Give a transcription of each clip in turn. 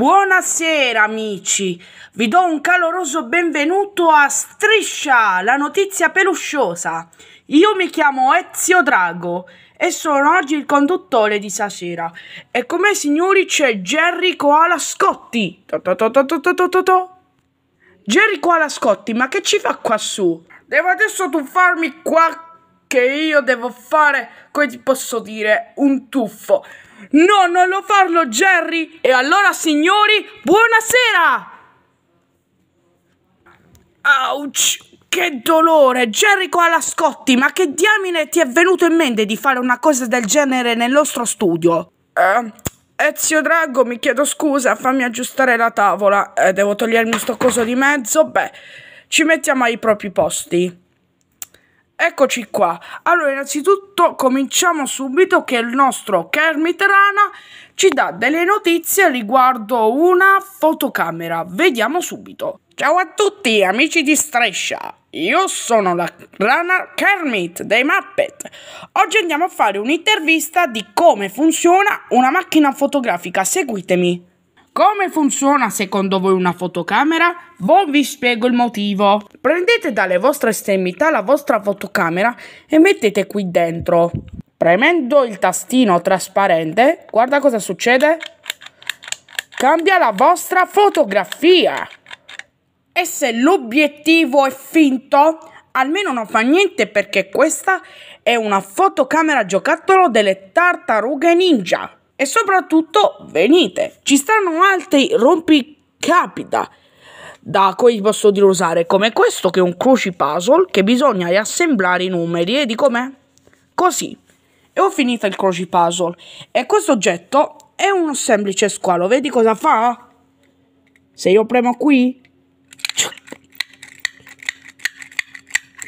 Buonasera amici, vi do un caloroso benvenuto a Striscia, la notizia pelusciosa. Io mi chiamo Ezio Drago e sono oggi il conduttore di stasera. E come signori c'è Jerry Koala Scotti. Jerry Koala Scotti, ma che ci fa qua su? Devo adesso tuffarmi qua che io devo fare, come ti posso dire, un tuffo. No, non lo farlo, Jerry! E allora, signori, buonasera! Ouch! Che dolore! Jerry Jericho alla Scotti, ma che diamine ti è venuto in mente di fare una cosa del genere nel nostro studio? Eh, Ezio Drago, mi chiedo scusa, fammi aggiustare la tavola. Eh, devo togliermi sto coso di mezzo? Beh, ci mettiamo ai propri posti. Eccoci qua. Allora, innanzitutto cominciamo subito che il nostro Kermit Rana ci dà delle notizie riguardo una fotocamera. Vediamo subito. Ciao a tutti amici di Strescia. Io sono la Rana Kermit dei Muppet. Oggi andiamo a fare un'intervista di come funziona una macchina fotografica. Seguitemi. Come funziona secondo voi una fotocamera? Voi vi spiego il motivo. Prendete dalle vostre estremità la vostra fotocamera e mettete qui dentro. Premendo il tastino trasparente, guarda cosa succede. Cambia la vostra fotografia. E se l'obiettivo è finto, almeno non fa niente perché questa è una fotocamera giocattolo delle tartarughe ninja. E soprattutto venite, ci stanno altri rompicapita da cui posso dire usare come questo che è un cruci puzzle che bisogna riassemblare i numeri e di com'è? Così. E ho finito il cruci puzzle e questo oggetto è un semplice squalo, vedi cosa fa? Se io premo qui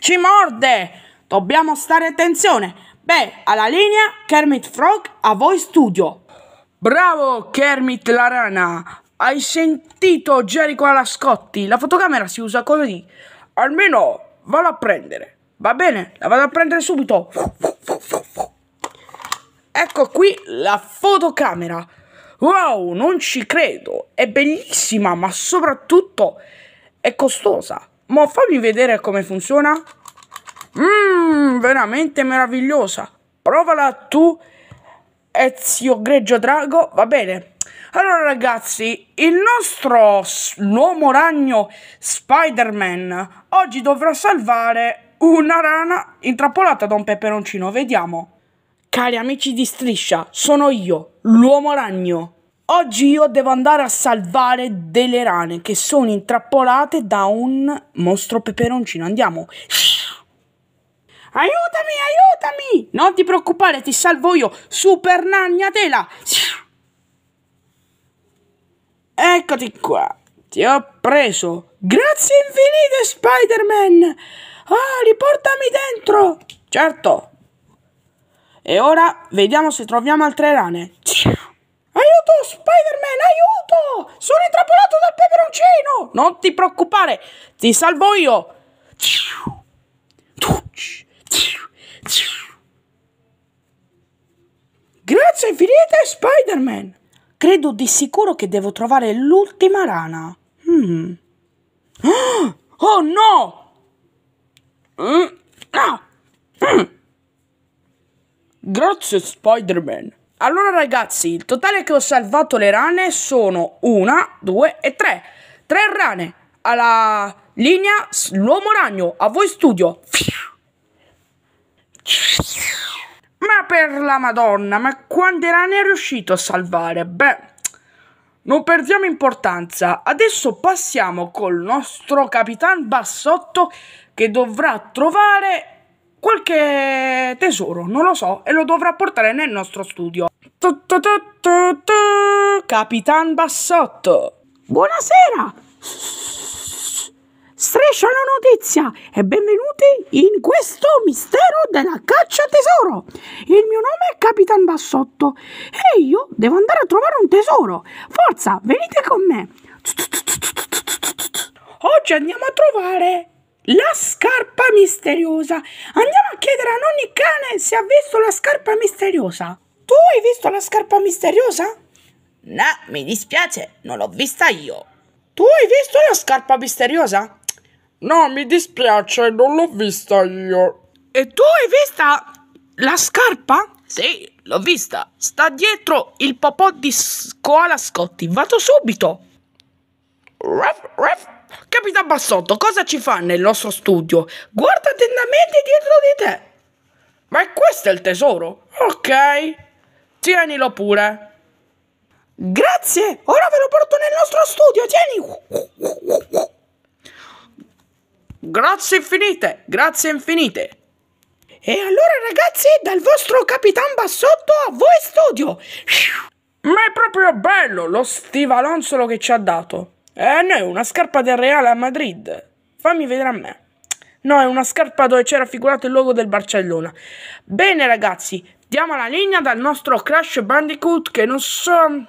ci morde! Dobbiamo stare attenzione! Beh, alla linea Kermit Frog a voi studio! Bravo Kermit la rana! Hai sentito Jericho Alascotti? La fotocamera si usa così. Almeno vado a prendere. Va bene, la vado a prendere subito. Ecco qui la fotocamera. Wow, non ci credo. È bellissima, ma soprattutto è costosa. Ma fammi vedere come funziona. Mmm, veramente meravigliosa. Provala tu Ezio Greggio Drago, va bene. Allora ragazzi, il nostro uomo ragno Spider-Man oggi dovrà salvare una rana intrappolata da un peperoncino, vediamo. Cari amici di Striscia, sono io, l'uomo ragno. Oggi io devo andare a salvare delle rane che sono intrappolate da un mostro peperoncino. Andiamo. Shhh. Aiutami, aiutami! Non ti preoccupare, ti salvo io, super nagnatela! Eccoti qua, ti ho preso! Grazie infinite, Spider-Man! Ah, riportami dentro! Certo! E ora vediamo se troviamo altre rane. Aiuto, Spider-Man, aiuto! Sono intrappolato dal peperoncino! Non ti preoccupare, ti salvo io! Spider-Man! Credo di sicuro che devo trovare l'ultima rana. Mm. Oh no! Mm. Ah. Mm. Grazie Spider-Man. Allora ragazzi, il totale che ho salvato le rane sono una, due e tre. Tre rane alla linea l'uomo ragno. A voi studio. Ma per la Madonna, ma quanti rani è riuscito a salvare? Beh, non perdiamo importanza. Adesso passiamo col nostro Capitan Bassotto che dovrà trovare qualche tesoro, non lo so, e lo dovrà portare nel nostro studio. Capitan Bassotto. Buonasera. Strescia la notizia e benvenuti in questo mistero della caccia tesoro. Il mio nome è Capitan Bassotto e io devo andare a trovare un tesoro. Forza, venite con me. Oggi andiamo a trovare la scarpa misteriosa. Andiamo a chiedere a nonni cane se ha visto la scarpa misteriosa. Tu hai visto la scarpa misteriosa? No, mi dispiace, non l'ho vista io. Tu hai visto la scarpa misteriosa? No, mi dispiace, non l'ho vista io. E tu hai vista la scarpa? Sì, l'ho vista. Sta dietro il popò di Koala Scotti. Vado subito. Ruff, ruff. Capita Bassotto, cosa ci fa nel nostro studio? Guarda attentamente dietro di te. Ma è questo il tesoro? Ok. Tienilo pure. Grazie, ora ve lo porto nel nostro studio, tieni. Grazie infinite, grazie infinite. E allora ragazzi, dal vostro Capitan Bassotto a voi studio. Ma è proprio bello lo stivalonzolo che ci ha dato. Eh no, è una scarpa del Reale a Madrid. Fammi vedere a me. No, è una scarpa dove c'era figurato il logo del Barcellona. Bene ragazzi, diamo la linea dal nostro Crash Bandicoot che non so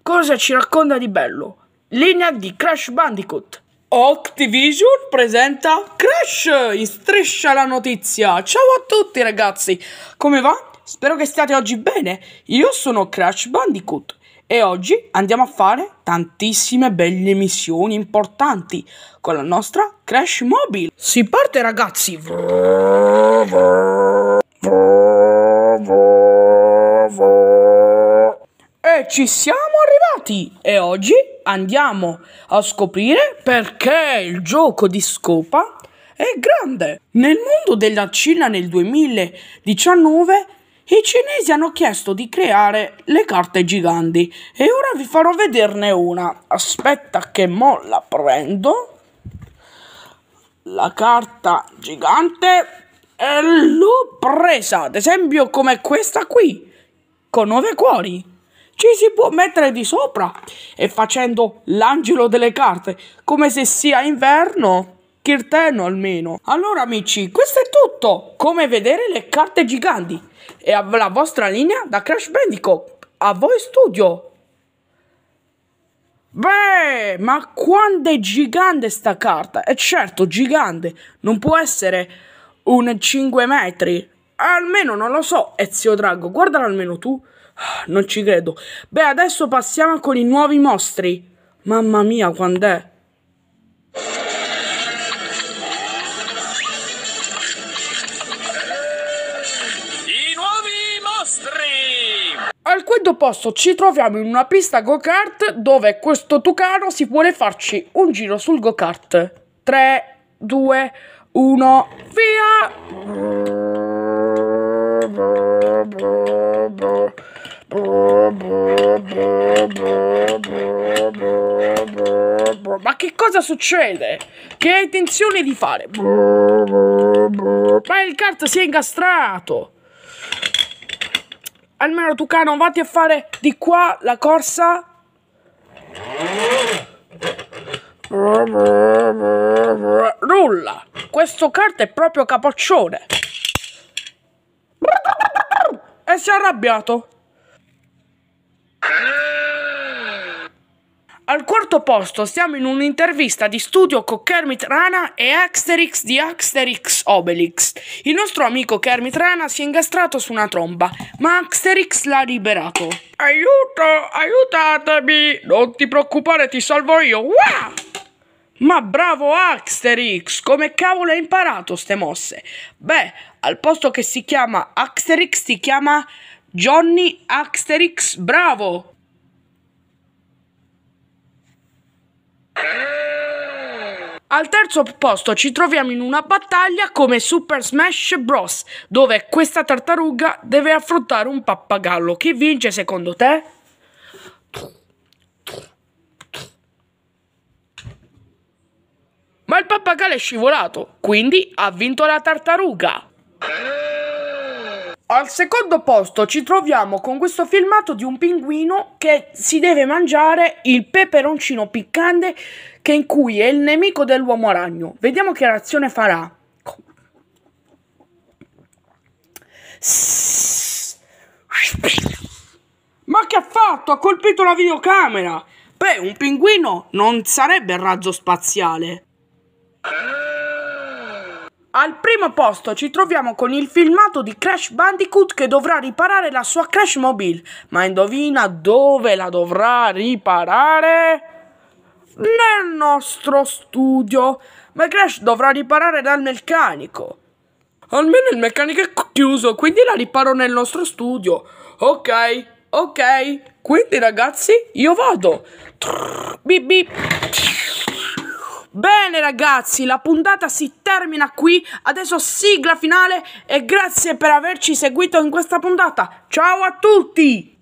cosa ci racconta di bello. Linea di Crash Bandicoot. Octivision presenta Crash in striscia la notizia. Ciao a tutti ragazzi, come va? Spero che stiate oggi bene. Io sono Crash Bandicoot e oggi andiamo a fare tantissime belle missioni importanti con la nostra Crash Mobile. Si parte ragazzi! E ci siamo arrivati! E oggi andiamo a scoprire perché il gioco di scopa è grande. Nel mondo della Cina nel 2019 i cinesi hanno chiesto di creare le carte giganti e ora vi farò vederne una. Aspetta che mo la prendo. La carta gigante e l'ho presa, ad esempio come questa qui, con nove cuori ci si può mettere di sopra e facendo l'angelo delle carte, come se sia inverno. Chirteno almeno. Allora amici, questo è tutto. Come vedere le carte giganti. E la vostra linea da Crash Bandicoot. A voi studio. Beh, ma quanto è gigante sta carta? E eh, certo, gigante. Non può essere un 5 metri. Almeno non lo so, Ezio Drago. Guardala almeno tu. Non ci credo. Beh, adesso passiamo con i nuovi mostri. Mamma mia, quand'è? Al quinto posto ci troviamo in una pista go-kart dove questo tucano si vuole farci un giro sul go-kart. 3, 2, 1, via! Ma che cosa succede? Che hai intenzione di fare? Ma il kart si è incastrato! Almeno tu cano, vatti a fare di qua la corsa. Nulla! Questo kart è proprio capoccione! E si è arrabbiato. Al quarto posto siamo in un'intervista di studio con Kermit Rana e Asterix di Asterix Obelix. Il nostro amico Kermit Rana si è ingastrato su una tromba, ma Asterix l'ha liberato. Aiuto, aiutatemi! Non ti preoccupare, ti salvo io! Uah! Ma bravo Asterix, come cavolo hai imparato ste mosse? Beh, al posto che si chiama Asterix si chiama Johnny Axterix Bravo. Al terzo posto ci troviamo in una battaglia come Super Smash Bros. dove questa tartaruga deve affrontare un pappagallo. Chi vince secondo te? Ma il pappagallo è scivolato, quindi ha vinto la tartaruga. Al secondo posto ci troviamo con questo filmato di un pinguino che si deve mangiare il peperoncino piccante che in cui è il nemico dell'uomo ragno. Vediamo che reazione farà. Ma che ha fatto? Ha colpito la videocamera! Beh, un pinguino non sarebbe il razzo spaziale. Al primo posto ci troviamo con il filmato di Crash Bandicoot che dovrà riparare la sua Crash Mobile. Ma indovina dove la dovrà riparare? Nel nostro studio. Ma Crash dovrà riparare dal meccanico. Almeno il meccanico è chiuso, quindi la riparo nel nostro studio. Ok, ok. Quindi ragazzi, io vado. Bip bip. Bene ragazzi, la puntata si termina qui, adesso sigla finale e grazie per averci seguito in questa puntata. Ciao a tutti!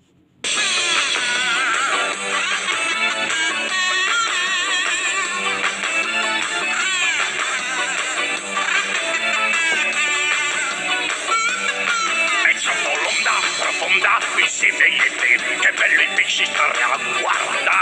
profonda, insieme a te, che bello impicci guarda!